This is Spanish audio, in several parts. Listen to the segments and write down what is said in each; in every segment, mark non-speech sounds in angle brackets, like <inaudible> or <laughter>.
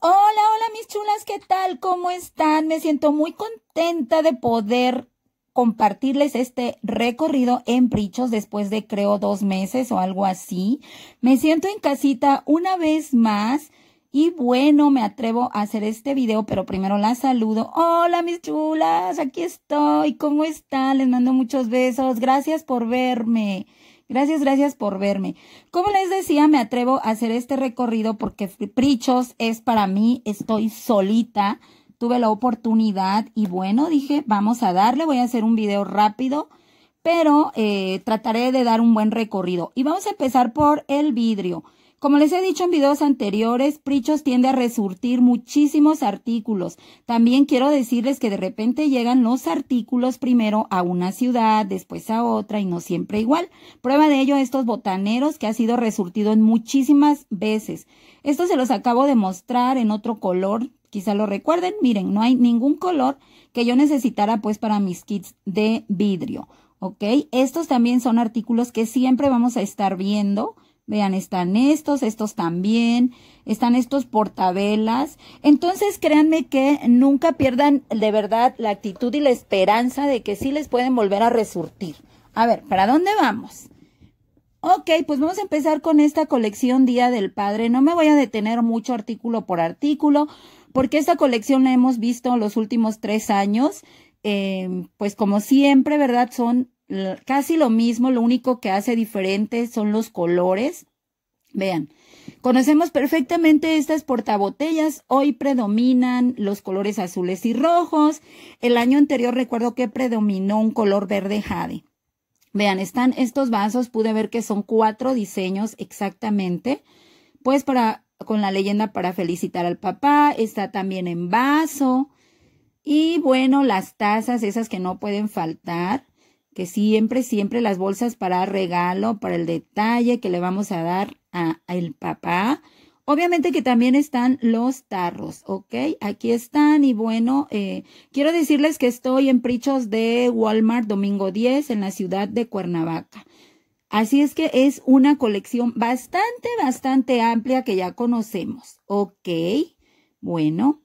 Hola, hola mis chulas, ¿qué tal? ¿Cómo están? Me siento muy contenta de poder compartirles este recorrido en Prichos después de creo dos meses o algo así. Me siento en casita una vez más y bueno, me atrevo a hacer este video, pero primero las saludo. Hola mis chulas, aquí estoy, ¿cómo están? Les mando muchos besos, gracias por verme. Gracias, gracias por verme. Como les decía, me atrevo a hacer este recorrido porque Prichos es para mí, estoy solita, tuve la oportunidad y bueno, dije, vamos a darle, voy a hacer un video rápido, pero eh, trataré de dar un buen recorrido. Y vamos a empezar por el vidrio. Como les he dicho en videos anteriores, Prichos tiende a resurtir muchísimos artículos. También quiero decirles que de repente llegan los artículos primero a una ciudad, después a otra y no siempre igual. Prueba de ello estos botaneros que ha sido resurtido en muchísimas veces. Esto se los acabo de mostrar en otro color, quizá lo recuerden. Miren, no hay ningún color que yo necesitara pues para mis kits de vidrio. ¿Ok? Estos también son artículos que siempre vamos a estar viendo Vean, están estos, estos también, están estos portabelas. Entonces, créanme que nunca pierdan de verdad la actitud y la esperanza de que sí les pueden volver a resurtir. A ver, ¿para dónde vamos? Ok, pues vamos a empezar con esta colección Día del Padre. No me voy a detener mucho artículo por artículo, porque esta colección la hemos visto los últimos tres años. Eh, pues como siempre, ¿verdad? Son casi lo mismo, lo único que hace diferente son los colores. Vean, conocemos perfectamente estas portabotellas. Hoy predominan los colores azules y rojos. El año anterior recuerdo que predominó un color verde jade. Vean, están estos vasos, pude ver que son cuatro diseños exactamente. Pues para con la leyenda para felicitar al papá, está también en vaso. Y bueno, las tazas, esas que no pueden faltar que siempre, siempre las bolsas para regalo, para el detalle que le vamos a dar a, el papá. Obviamente que también están los tarros, ¿ok? Aquí están y bueno, eh, quiero decirles que estoy en Prichos de Walmart domingo 10 en la ciudad de Cuernavaca. Así es que es una colección bastante, bastante amplia que ya conocemos, ¿ok? Bueno,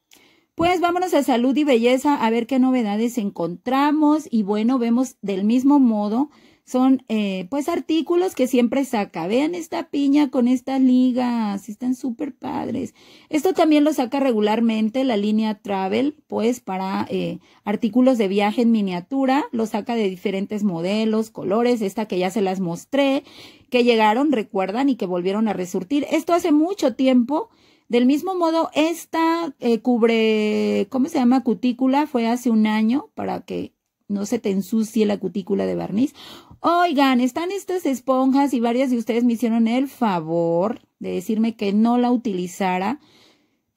pues vámonos a salud y belleza a ver qué novedades encontramos. Y bueno, vemos del mismo modo, son eh, pues artículos que siempre saca. Vean esta piña con estas ligas, están súper padres. Esto también lo saca regularmente la línea Travel, pues para eh, artículos de viaje en miniatura. Lo saca de diferentes modelos, colores, esta que ya se las mostré, que llegaron, recuerdan, y que volvieron a resurtir. Esto hace mucho tiempo del mismo modo, esta eh, cubre, ¿cómo se llama? Cutícula fue hace un año para que no se te ensucie la cutícula de barniz. Oigan, están estas esponjas y varias de ustedes me hicieron el favor de decirme que no la utilizara.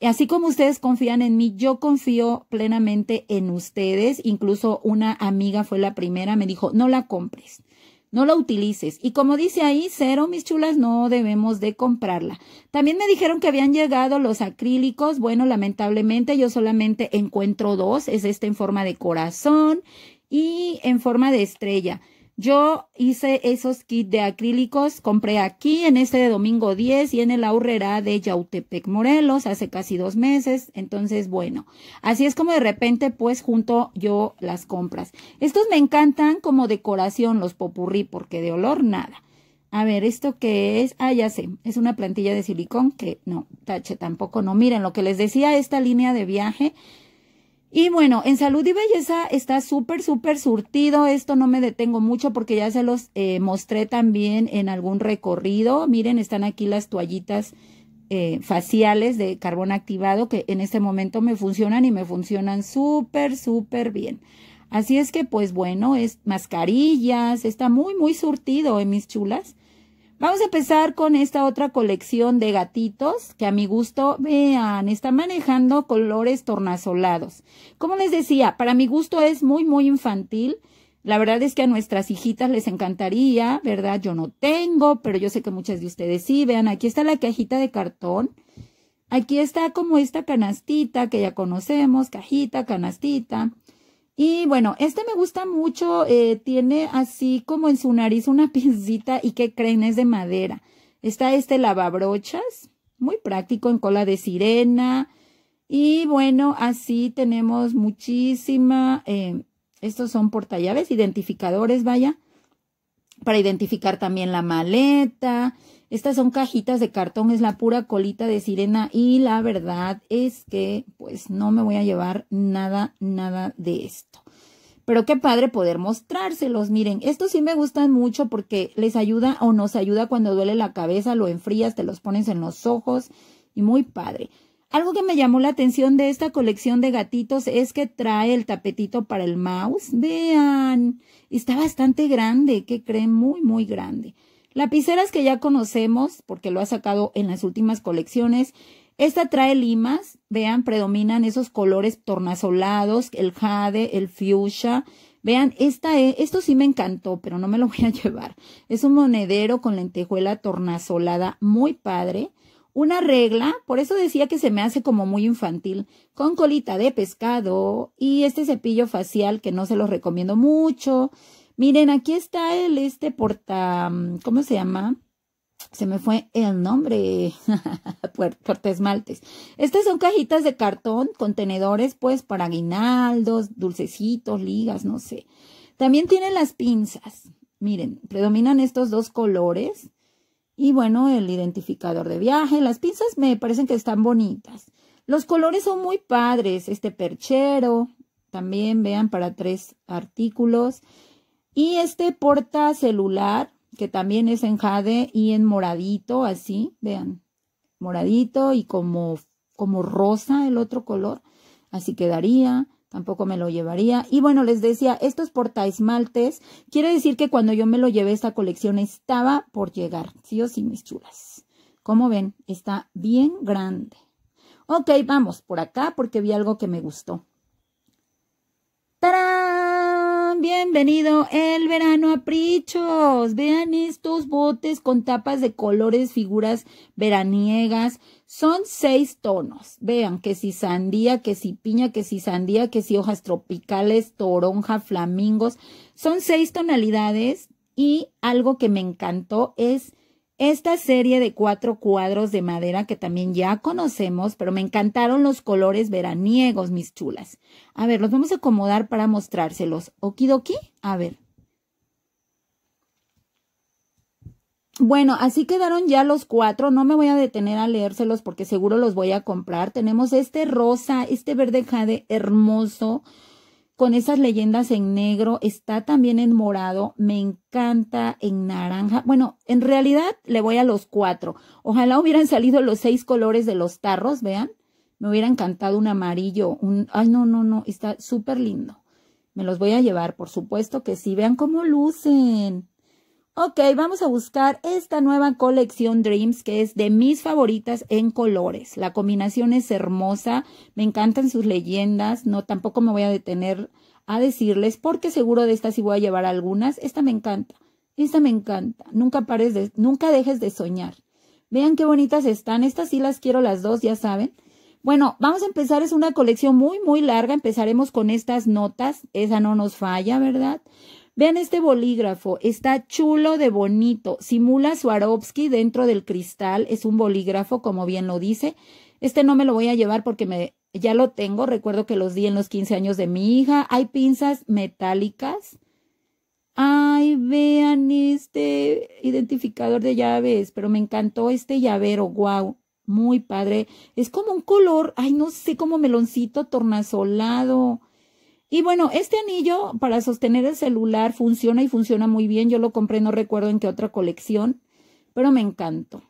Así como ustedes confían en mí, yo confío plenamente en ustedes. Incluso una amiga fue la primera, me dijo, no la compres no la utilices. Y como dice ahí, cero, mis chulas, no debemos de comprarla. También me dijeron que habían llegado los acrílicos. Bueno, lamentablemente yo solamente encuentro dos. Es este en forma de corazón y en forma de estrella. Yo hice esos kits de acrílicos, compré aquí en este de domingo 10 y en el Aurrera de Yautepec Morelos hace casi dos meses. Entonces, bueno, así es como de repente pues junto yo las compras. Estos me encantan como decoración, los popurrí, porque de olor nada. A ver, ¿esto que es? Ah, ya sé, es una plantilla de silicón que no, tache tampoco no. Miren, lo que les decía, esta línea de viaje y bueno, en salud y belleza está súper, súper surtido. Esto no me detengo mucho porque ya se los eh, mostré también en algún recorrido. Miren, están aquí las toallitas eh, faciales de carbón activado que en este momento me funcionan y me funcionan súper, súper bien. Así es que, pues bueno, es mascarillas, está muy, muy surtido en ¿eh, mis chulas. Vamos a empezar con esta otra colección de gatitos que a mi gusto, vean, está manejando colores tornasolados. Como les decía, para mi gusto es muy, muy infantil. La verdad es que a nuestras hijitas les encantaría, ¿verdad? Yo no tengo, pero yo sé que muchas de ustedes sí. Vean, aquí está la cajita de cartón. Aquí está como esta canastita que ya conocemos, cajita, canastita. Y bueno, este me gusta mucho, eh, tiene así como en su nariz una <laughs> pincita y que creen es de madera. Está este lavabrochas, muy práctico en cola de sirena. Y bueno, así tenemos muchísima, eh, estos son portallaves, identificadores, vaya, para identificar también la maleta. Estas son cajitas de cartón, es la pura colita de sirena y la verdad es que pues no me voy a llevar nada, nada de esto. Pero qué padre poder mostrárselos. Miren, estos sí me gustan mucho porque les ayuda o nos ayuda cuando duele la cabeza, lo enfrías, te los pones en los ojos y muy padre. Algo que me llamó la atención de esta colección de gatitos es que trae el tapetito para el mouse. Vean, está bastante grande, que creen muy, muy grande. Lapiceras que ya conocemos porque lo ha sacado en las últimas colecciones. Esta trae limas, vean, predominan esos colores tornasolados, el jade, el fuchsia. Vean, esta, eh, esto sí me encantó, pero no me lo voy a <laughs> llevar. Es un monedero con lentejuela tornasolada, muy padre una regla, por eso decía que se me hace como muy infantil, con colita de pescado y este cepillo facial que no se los recomiendo mucho. Miren, aquí está el, este porta, mm, ¿cómo se llama? Se me fue el nombre, <laughs> porta esmaltes. Estas son cajitas de cartón, contenedores, pues, para aguinaldos, dulcecitos, ligas, no sé. También tienen las pinzas. Miren, predominan estos dos colores. Y bueno, el identificador de viaje. Las pinzas me parecen que están bonitas. Los colores son muy padres. Este perchero, también vean para tres artículos. Y este porta celular, que también es en jade y en moradito, así, vean, moradito y como, como rosa el otro color, así quedaría tampoco me lo llevaría. Y bueno, les decía, estos portaesmaltes, quiere decir que cuando yo me lo llevé esta colección estaba por llegar, sí o sí, mis chulas. Como ven, está bien grande. Ok, vamos por acá porque vi algo que me gustó. Bienvenido el verano a Prichos. Vean estos botes con tapas de colores, figuras veraniegas. Son seis tonos. Vean que si sandía, que si piña, que si sandía, que si hojas tropicales, toronja, flamingos. Son seis tonalidades y algo que me encantó es esta serie de cuatro cuadros de madera que también ya conocemos, pero me encantaron los colores veraniegos, mis chulas. A ver, los vamos a acomodar para mostrárselos. Okidoki, a ver. Bueno, así quedaron ya los cuatro. No me voy a detener a leérselos porque seguro los voy a comprar. Tenemos este rosa, este verde jade hermoso con esas leyendas en negro, está también en morado, me encanta en naranja. Bueno, en realidad le voy a los cuatro. Ojalá hubieran salido los seis colores de los tarros, vean. Me hubiera encantado un amarillo, un... Ay, no, no, no, está súper lindo. Me los voy a llevar, por supuesto que sí. Vean cómo lucen. Ok, vamos a buscar esta nueva colección Dreams, que es de mis favoritas en colores. La combinación es hermosa, me encantan sus leyendas, no tampoco me voy a detener a decirles, porque seguro de estas sí voy a llevar algunas. Esta me encanta, esta me encanta, nunca pares nunca dejes de soñar. Vean qué bonitas están, estas sí las quiero las dos, ya saben. Bueno, vamos a empezar, es una colección muy, muy larga, empezaremos con estas notas, esa no nos falla, ¿verdad? Vean este bolígrafo, está chulo de bonito, simula Swarovski dentro del cristal, es un bolígrafo como bien lo dice. Este no me lo voy a llevar porque me, ya lo tengo, recuerdo que los di en los 15 años de mi hija. Hay pinzas metálicas. Ay, vean este identificador de llaves, pero me encantó este llavero, wow, muy padre. Es como un color, ay, no sé, como meloncito tornasolado. Y bueno, este anillo para sostener el celular funciona y funciona muy bien. Yo lo compré, no recuerdo en qué otra colección, pero me encantó.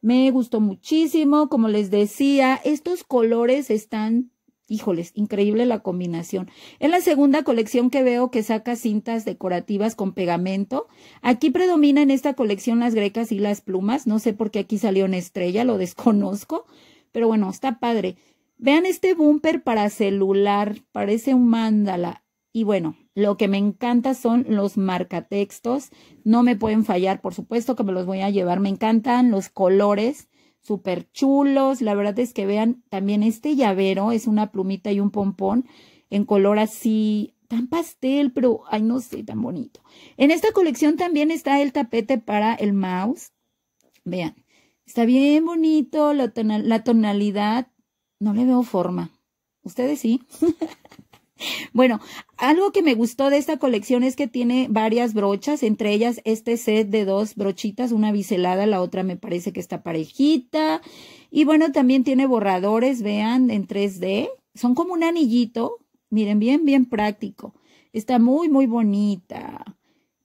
Me gustó muchísimo, como les decía, estos colores están, híjoles, increíble la combinación. Es la segunda colección que veo que saca cintas decorativas con pegamento. Aquí predomina en esta colección las grecas y las plumas. No sé por qué aquí salió una estrella, lo desconozco, pero bueno, está padre. Vean este bumper para celular, parece un mandala. Y bueno, lo que me encanta son los marcatextos. No me pueden fallar, por supuesto que me los voy a llevar. Me encantan los colores, súper chulos. La verdad es que vean también este llavero, es una plumita y un pompón en color así, tan pastel, pero ay, no sé, tan bonito. En esta colección también está el tapete para el mouse. Vean, está bien bonito la, la tonalidad no le veo forma. Ustedes sí. <laughs> bueno, algo que me gustó de esta colección es que tiene varias brochas, entre ellas este set de dos brochitas, una biselada, la otra me parece que está parejita. Y bueno, también tiene borradores, vean, en 3D. Son como un anillito, miren, bien, bien práctico. Está muy, muy bonita.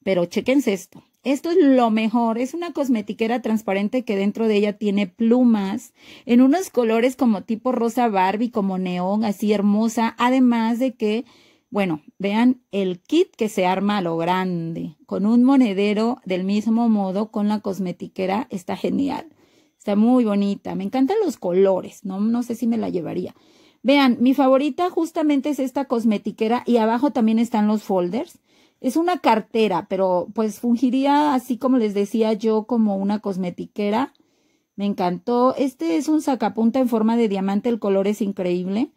Pero chequense esto. Esto es lo mejor, es una cosmetiquera transparente que dentro de ella tiene plumas en unos colores como tipo rosa Barbie, como neón, así hermosa, además de que, bueno, vean el kit que se arma a lo grande, con un monedero del mismo modo con la cosmetiquera, está genial, está muy bonita, me encantan los colores, no, no sé si me la llevaría. Vean, mi favorita justamente es esta cosmetiquera y abajo también están los folders es una cartera, pero pues fungiría así como les decía yo como una cosmetiquera. Me encantó. Este es un sacapunta en forma de diamante, el color es increíble.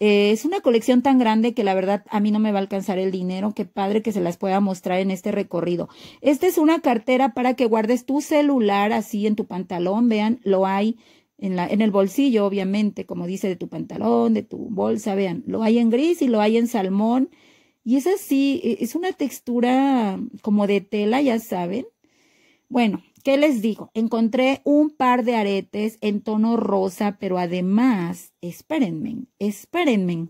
Eh, es una colección tan grande que la verdad a mí no me va a alcanzar el dinero. Qué padre que se las pueda mostrar en este recorrido. Esta es una cartera para que guardes tu celular así en tu pantalón. Vean, lo hay en, la, en el bolsillo, obviamente, como dice, de tu pantalón, de tu bolsa. Vean, lo hay en gris y lo hay en salmón. Y es así, e, es una textura como de tela, ya saben. Bueno, ¿qué les digo? Encontré un par de aretes en tono rosa, pero además, espérenme, espérenme.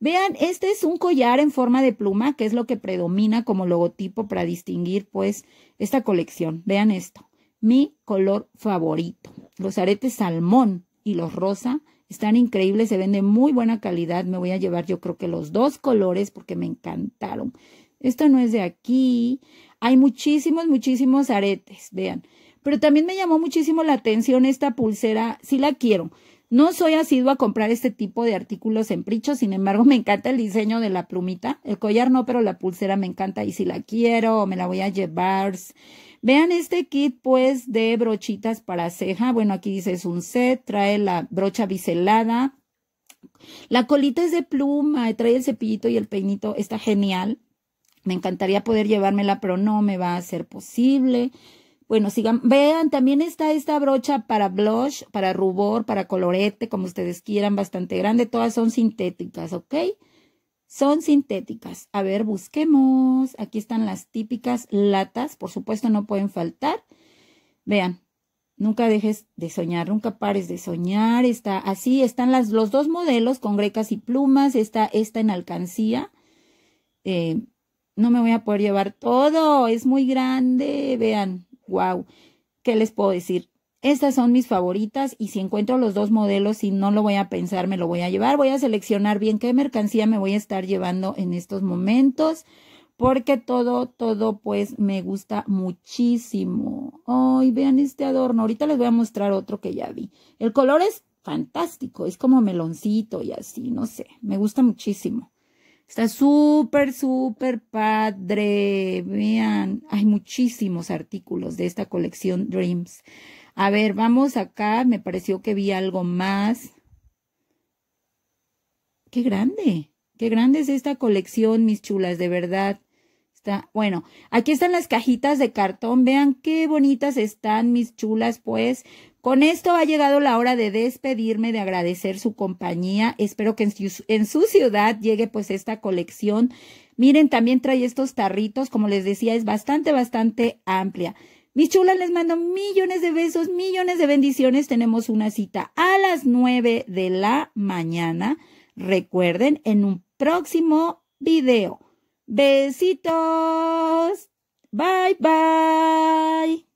Vean, este es un collar en forma de pluma, que es lo que predomina como logotipo para distinguir, pues, esta colección. Vean esto, mi color favorito. Los aretes salmón y los rosa están increíbles, se ven de muy buena calidad. Me voy a llevar yo creo que los dos colores porque me encantaron. Esto no es de aquí. Hay muchísimos, muchísimos aretes, vean. Pero también me llamó muchísimo la atención esta pulsera, Si la quiero. No soy asiduo a comprar este tipo de artículos en Pricho, sin embargo <laughs> me encanta el diseño de la plumita. El collar no, pero la pulsera me encanta y si la quiero me la voy a llevar. Vean este kit pues de brochitas para ceja. Bueno, aquí dice es un set, trae la brocha biselada. La colita es de pluma, trae el cepillito y el peinito, está genial. Me encantaría poder llevármela, pero no me va a ser posible. Bueno, sigan, vean, también está esta brocha para blush, para rubor, para colorete, como ustedes quieran, bastante grande. Todas son sintéticas, ¿ok? son sintéticas. A ver, busquemos. Aquí están las típicas latas. Por supuesto, no pueden faltar. Vean, nunca dejes de soñar, nunca pares de soñar. Está así, están los dos modelos con grecas y plumas. Está esta en alcancía. Eh, no me voy a poder llevar todo. Es muy grande. Vean, wow. ¿Qué les puedo decir? Estas son mis favoritas y si encuentro los dos modelos, y no lo voy a pensar, me lo voy a llevar. Voy a seleccionar bien qué mercancía me voy a estar llevando en estos momentos porque todo, todo pues me gusta muchísimo. Ay, vean este adorno. Ahorita les voy a mostrar otro que ya vi. El color es fantástico, es como meloncito y así, no sé, me gusta muchísimo. Está súper, súper padre. Vean, hay muchísimos artículos de esta colección Dreams. A ver, vamos acá. Me pareció que vi algo más. ¡Qué grande! ¡Qué grande es esta colección, mis chulas! De verdad. Está, bueno, aquí están las cajitas de cartón. Vean qué bonitas están, mis chulas, pues. Con esto ha llegado la hora de despedirme, de agradecer su compañía. Espero que en su, en su, ciudad llegue pues esta colección. Miren, también trae estos tarritos, como les decía, es bastante, bastante amplia. Mis chulas, les mando millones de besos, millones de bendiciones. Tenemos una cita a las 9 de la mañana. Recuerden, en un próximo video. Besitos. Bye bye.